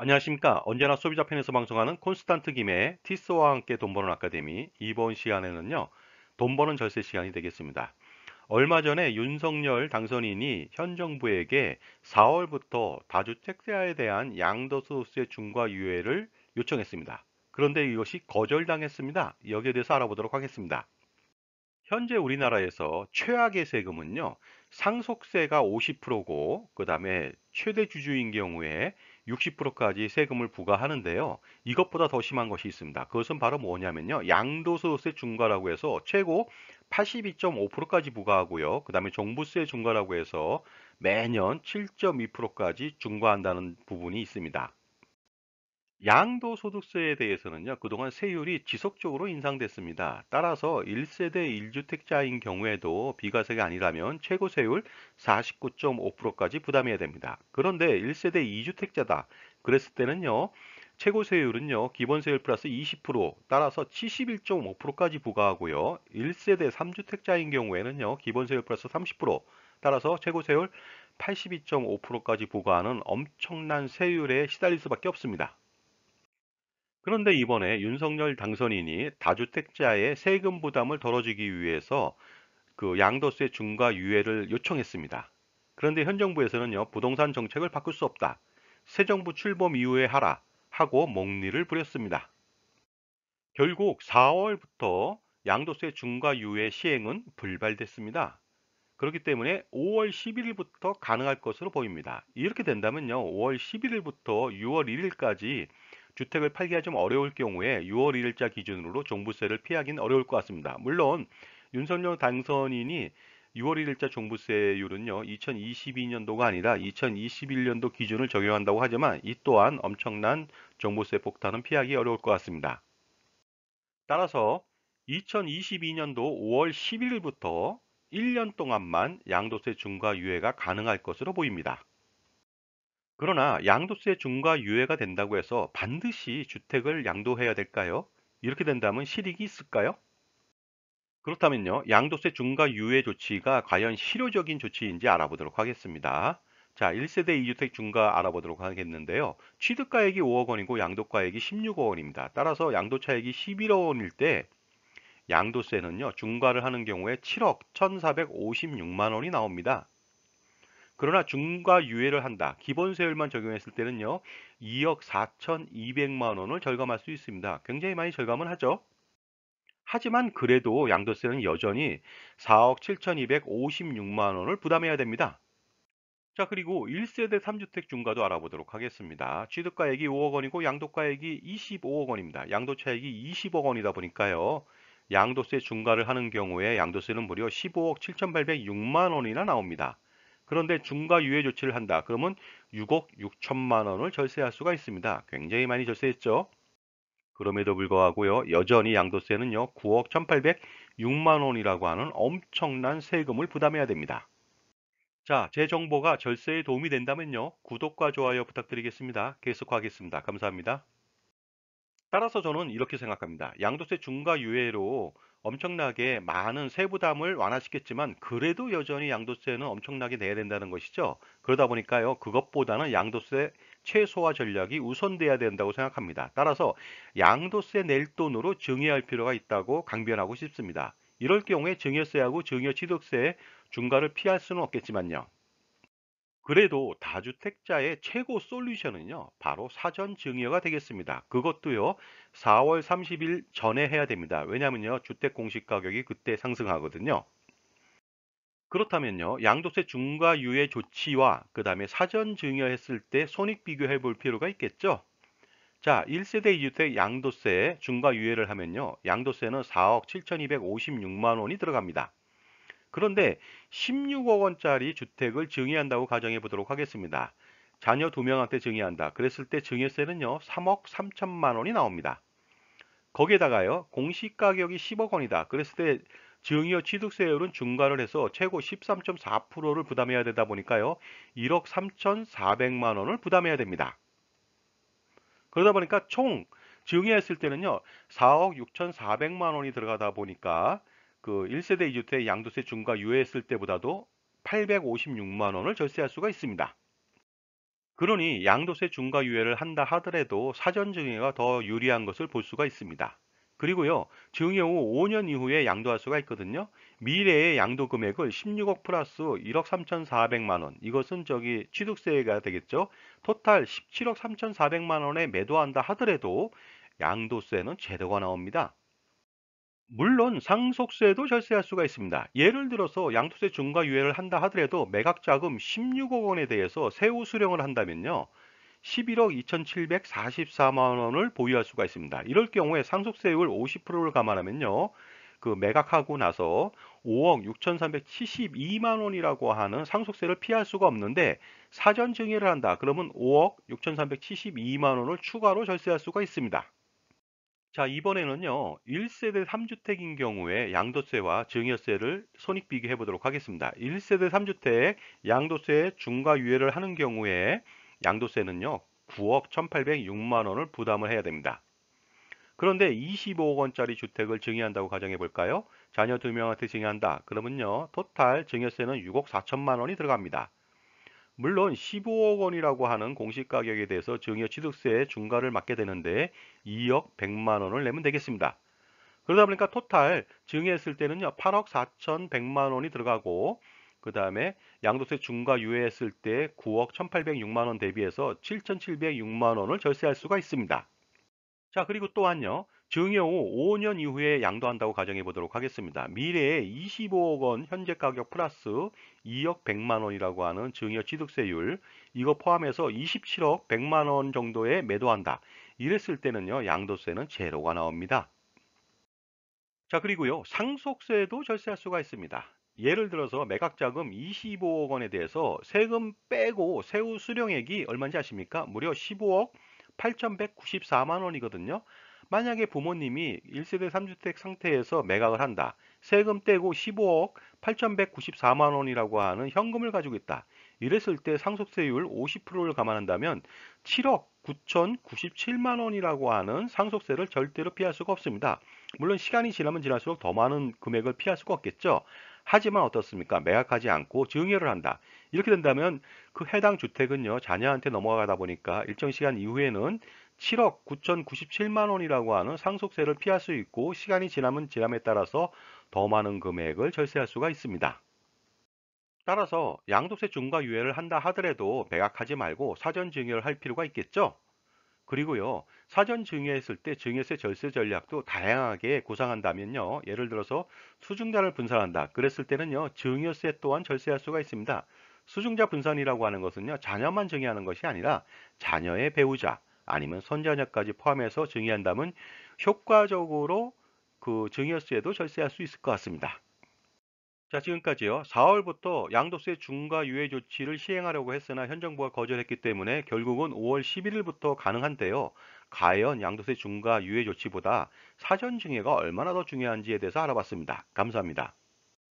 안녕하십니까. 언제나 소비자 편에서 방송하는 콘스탄트 김의 티스와 함께 돈 버는 아카데미 이번 시간에는요. 돈 버는 절세 시간이 되겠습니다. 얼마 전에 윤석열 당선인이 현 정부에게 4월부터 다주택자에 대한 양도소득세 중과 유예를 요청했습니다. 그런데 이것이 거절당했습니다. 여기에 대해서 알아보도록 하겠습니다. 현재 우리나라에서 최악의 세금은요. 상속세가 50%고 그 다음에 최대 주주인 경우에 60%까지 세금을 부과하는데요. 이것보다 더 심한 것이 있습니다. 그것은 바로 뭐냐면요. 양도소득세 중과라고 해서 최고 82.5%까지 부과하고요. 그 다음에 종부세 중과라고 해서 매년 7.2%까지 중과한다는 부분이 있습니다. 양도소득세에 대해서는요, 그동안 세율이 지속적으로 인상됐습니다. 따라서 1세대 1주택자인 경우에도 비과세가 아니라면 최고 세율 49.5%까지 부담해야 됩니다. 그런데 1세대 2주택자다. 그랬을 때는요, 최고 세율은요, 기본 세율 플러스 20%, 따라서 71.5%까지 부과하고요, 1세대 3주택자인 경우에는요, 기본 세율 플러스 30%, 따라서 최고 세율 82.5%까지 부과하는 엄청난 세율에 시달릴 수밖에 없습니다. 그런데 이번에 윤석열 당선인이 다주택자의 세금 부담을 덜어주기 위해서 그 양도세 중과 유예를 요청했습니다. 그런데 현 정부에서는요, 부동산 정책을 바꿀 수 없다. 새 정부 출범 이후에 하라. 하고 목리를 부렸습니다. 결국 4월부터 양도세 중과 유예 시행은 불발됐습니다. 그렇기 때문에 5월 11일부터 가능할 것으로 보입니다. 이렇게 된다면요. 5월 11일부터 6월 1일까지 주택을 팔기가 좀 어려울 경우에 6월 1일자 기준으로 종부세를 피하기는 어려울 것 같습니다. 물론 윤석열 당선인이 6월 1일자 종부세율은요 2022년도가 아니라 2021년도 기준을 적용한다고 하지만 이 또한 엄청난 종부세 폭탄은 피하기 어려울 것 같습니다. 따라서 2022년도 5월 11일부터 1년 동안만 양도세 중과 유예가 가능할 것으로 보입니다. 그러나 양도세 중과 유예가 된다고 해서 반드시 주택을 양도해야 될까요? 이렇게 된다면 실익이 있을까요? 그렇다면요. 양도세 중과 유예 조치가 과연 실효적인 조치인지 알아보도록 하겠습니다. 자, 1세대 2주택 중과 알아보도록 하겠는데요. 취득가액이 5억 원이고 양도가액이 16억 원입니다. 따라서 양도차액이 11억 원일 때 양도세는요. 중과를 하는 경우에 7억 1456만 원이 나옵니다. 그러나 중과 유예를 한다. 기본세율만 적용했을 때는요. 2억 4,200만 원을 절감할 수 있습니다. 굉장히 많이 절감을 하죠. 하지만 그래도 양도세는 여전히 4억 7,256만 원을 부담해야 됩니다. 자 그리고 1세대 3주택 중과도 알아보도록 하겠습니다. 취득가액이 5억 원이고 양도가액이 25억 원입니다. 양도차액이 20억 원이다 보니까요. 양도세 중과를 하는 경우에 양도세는 무려 15억 7,806만 원이나 나옵니다. 그런데 중과 유예 조치를 한다. 그러면 6억 6천만 원을 절세할 수가 있습니다. 굉장히 많이 절세했죠. 그럼에도 불구하고요. 여전히 양도세는요. 9억 1,806만 원이라고 하는 엄청난 세금을 부담해야 됩니다. 자, 제 정보가 절세에 도움이 된다면요. 구독과 좋아요 부탁드리겠습니다. 계속하겠습니다. 감사합니다. 따라서 저는 이렇게 생각합니다. 양도세 중과 유예로 엄청나게 많은 세부담을 완화시켰지만 그래도 여전히 양도세는 엄청나게 내야 된다는 것이죠. 그러다 보니까요. 그것보다는 양도세 최소화 전략이 우선돼야 된다고 생각합니다. 따라서 양도세 낼 돈으로 증여할 필요가 있다고 강변하고 싶습니다. 이럴 경우에 증여세하고 증여취득세 중간을 피할 수는 없겠지만요. 그래도 다주택자의 최고 솔루션은요. 바로 사전 증여가 되겠습니다. 그것도요. 4월 30일 전에 해야 됩니다. 왜냐면요. 주택 공시 가격이 그때 상승하거든요. 그렇다면요. 양도세 중과 유예 조치와 그 다음에 사전 증여했을 때 손익 비교해 볼 필요가 있겠죠. 자, 1세대 2주택 양도세 중과 유예를 하면요. 양도세는 4억 7,256만 원이 들어갑니다. 그런데 16억 원짜리 주택을 증여한다고 가정해 보도록 하겠습니다. 자녀 2명한테 증여한다. 그랬을 때 증여세는요. 3억 3천만 원이 나옵니다. 거기에다가요. 공시가격이 10억 원이다. 그랬을 때 증여 취득세율은 중간을 해서 최고 13.4%를 부담해야 되다 보니까요. 1억 3,400만 원을 부담해야 됩니다. 그러다 보니까 총 증여했을 때는요. 4억 6,400만 원이 들어가다 보니까 그 1세대 2주택 양도세 중과 유예했을 때보다도 856만 원을 절세할 수가 있습니다. 그러니 양도세 중과 유예를 한다 하더라도 사전 증여가 더 유리한 것을 볼 수가 있습니다. 그리고요, 증여 후 5년 이후에 양도할 수가 있거든요. 미래의 양도 금액을 16억 플러스 1억 3,400만 원. 이것은 저기 취득세가 되겠죠. 토탈 17억 3,400만 원에 매도한다 하더라도 양도세는 제도가 나옵니다. 물론 상속세도 절세할 수가 있습니다. 예를 들어서 양도세 중과 유예를 한다 하더라도 매각자금 16억 원에 대해서 세후 수령을 한다면요. 11억 2,744만 원을 보유할 수가 있습니다. 이럴 경우에 상속세율 50%를 감안하면요. 그 매각하고 나서 5억 6,372만 원이라고 하는 상속세를 피할 수가 없는데 사전 증여를 한다. 그러면 5억 6,372만 원을 추가로 절세할 수가 있습니다. 자, 이번에는요. 1세대 3주택인 경우에 양도세와 증여세를 손익 비교해 보도록 하겠습니다. 1세대 3주택 양도세 중과 유예를 하는 경우에 양도세는요. 9억 1,806만 원을 부담을 해야 됩니다. 그런데 25억 원짜리 주택을 증여한다고 가정해 볼까요? 자녀 2명한테 증여한다. 그러면요. 토탈 증여세는 6억 4천만 원이 들어갑니다. 물론 15억 원이라고 하는 공시가격에 대해서 증여취득세 의 중과를 맡게 되는데 2억 100만 원을 내면 되겠습니다. 그러다 보니까 토탈 증여했을 때는요 8억 4천 100만 원이 들어가고 그 다음에 양도세 중과 유예했을 때 9억 1,806만 원 대비해서 7,706만 원을 절세할 수가 있습니다. 자 그리고 또한요 증여후 5년 이후에 양도한다고 가정해 보도록 하겠습니다. 미래에 25억 원 현재 가격 플러스 2억 100만 원이라고 하는 증여 취득세율 이거 포함해서 27억 100만 원 정도에 매도한다. 이랬을 때는요. 양도세는 제로가 나옵니다. 자 그리고요. 상속세도 절세할 수가 있습니다. 예를 들어서 매각자금 25억 원에 대해서 세금 빼고 세후 수령액이 얼마인지 아십니까? 무려 15억 8,194만 원이거든요. 만약에 부모님이 1세대 3주택 상태에서 매각을 한다. 세금 떼고 15억 8,194만 원이라고 하는 현금을 가지고 있다. 이랬을 때 상속세율 50%를 감안한다면 7억 9,097만 원이라고 하는 상속세를 절대로 피할 수가 없습니다. 물론 시간이 지나면 지날수록 더 많은 금액을 피할 수가 없겠죠. 하지만 어떻습니까? 매각하지 않고 증여를 한다. 이렇게 된다면 그 해당 주택은요, 자녀한테 넘어가다 보니까 일정 시간 이후에는 7억 9,097만 원이라고 하는 상속세를 피할 수 있고 시간이 지나면 지남에 따라서 더 많은 금액을 절세할 수가 있습니다. 따라서 양도세 중과 유예를 한다 하더라도 매각하지 말고 사전 증여를 할 필요가 있겠죠. 그리고요. 사전 증여했을 때 증여세 절세 전략도 다양하게 구상한다면요. 예를 들어서 수증자를 분산한다. 그랬을 때는요. 증여세 또한 절세할 수가 있습니다. 수증자 분산이라고 하는 것은요. 자녀만 증여하는 것이 아니라 자녀의 배우자, 아니면 선전약까지 포함해서 증여한다면 효과적으로 그 증여세도 절세할 수 있을 것 같습니다. 자 지금까지요 4월부터 양도세 중과 유예 조치를 시행하려고 했으나 현 정부가 거절했기 때문에 결국은 5월 11일부터 가능한데요 과연 양도세 중과 유예 조치보다 사전 증여가 얼마나 더 중요한지에 대해서 알아봤습니다 감사합니다